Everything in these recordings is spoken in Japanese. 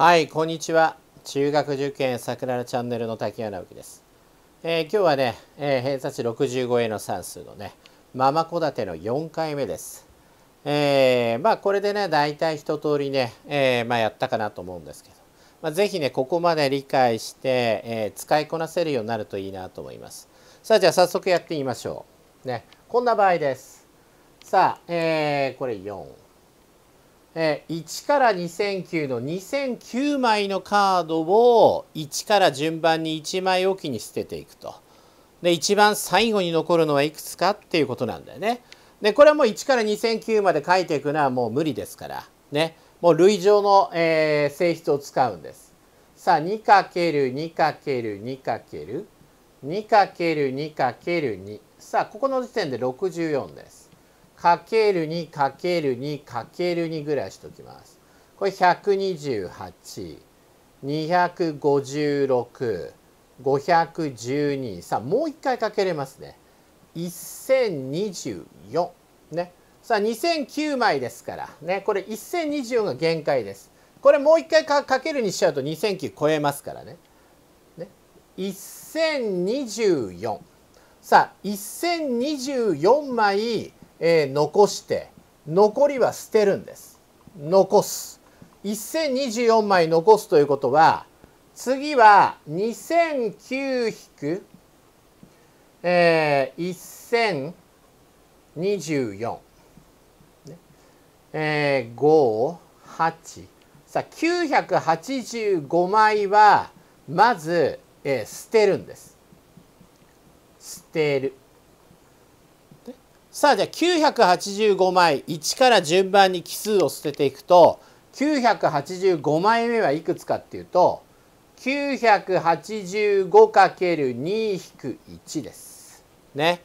はいこんにちは中学受験さくららチャンネルの滝谷直樹です、えー、今日はね、えー、偏差値 65A の算数のねママ戸建ての4回目ですえー、まあこれでね大体一通りね、えー、まあ、やったかなと思うんですけど、まあ、ぜひねここまで理解して、えー、使いこなせるようになるといいなと思いますさあじゃあ早速やってみましょうねこんな場合ですさあ、えー、これ4え1から2009の2009枚のカードを1から順番に1枚置きに捨てていくと。で一番最後に残るのはいくつかっていうことなんだよね。でこれはもう1から2009まで書いていくのはもう無理ですからねもう類乗の、えー、性質を使うんです。さあ2 × 2 × 2 × 2 × 2 × 2さあここの時点で64です。かける2かける2かける2ぐらいしときます。これ128、256、512さあもう一回かけれますね。1024ね。さあ2009枚ですからねこれ1024が限界です。これもう一回かけるにしちゃうと2009超えますからね。ね1024さあ1024枚えー、残して残りは捨てるんです残す1024枚残すということは次は2009引く、えー、1024、ねえー、58さあ985枚はまず、えー、捨てるんです捨てるさあじゃあ985枚1から順番に奇数を捨てていくと985枚目はいくつかっていうと 985×2-1 です。ね。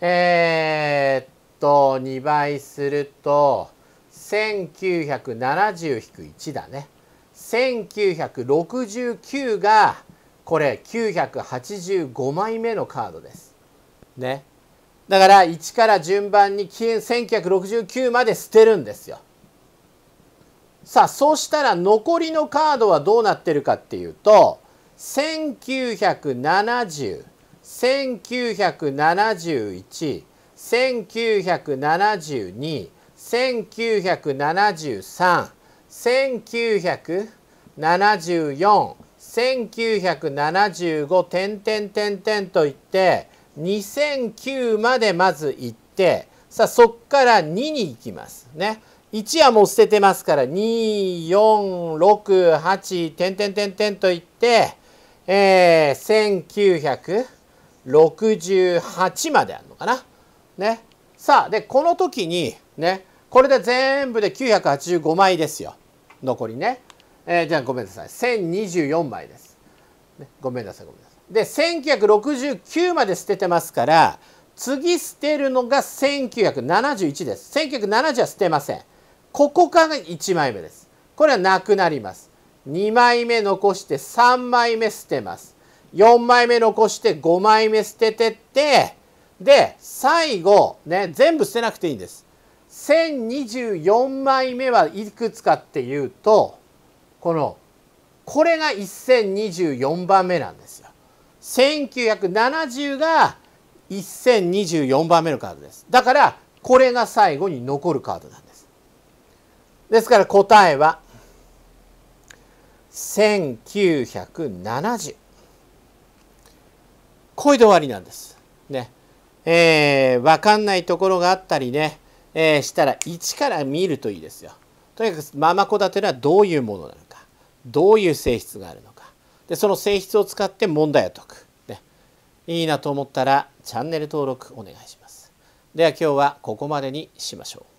えー、っと2倍すると1970-1だね。1969がこれ985枚目のカードです。ね。だから1から順番に1969まで捨てるんですよ。さあそうしたら残りのカードはどうなってるかっていうと1970 1971 1972 1973 1974 1975点点点点といって2009までまず行ってさあそっから2に行きますね1はもう捨ててますから2468点点点点といって、えー、1968まであるのかなねさあでこの時にねこれで全部で985枚ですよ残りね、えー、じゃあごめんなさい1024枚です、ね、ごめんなさいごめんなさいで1969まで捨ててますから次捨てるのが1971です1970は捨てませんここから1枚目ですこれはなくなります2枚目残して3枚目捨てます4枚目残して5枚目捨ててってで最後ね全部捨てなくていいんです1024枚目はいくつかっていうとこのこれが1024番目なんですよ。1970が1024番目のカードですだからこれが最後に残るカードなんですですから答えは1970これで終わりなんですねえー、分かんないところがあったりね、えー、したら1から見るといいですよとにかくママ戸建てのはどういうものなのかどういう性質があるのかでその性質を使って問題を解く、ね、いいなと思ったらチャンネル登録お願いしますでは今日はここまでにしましょう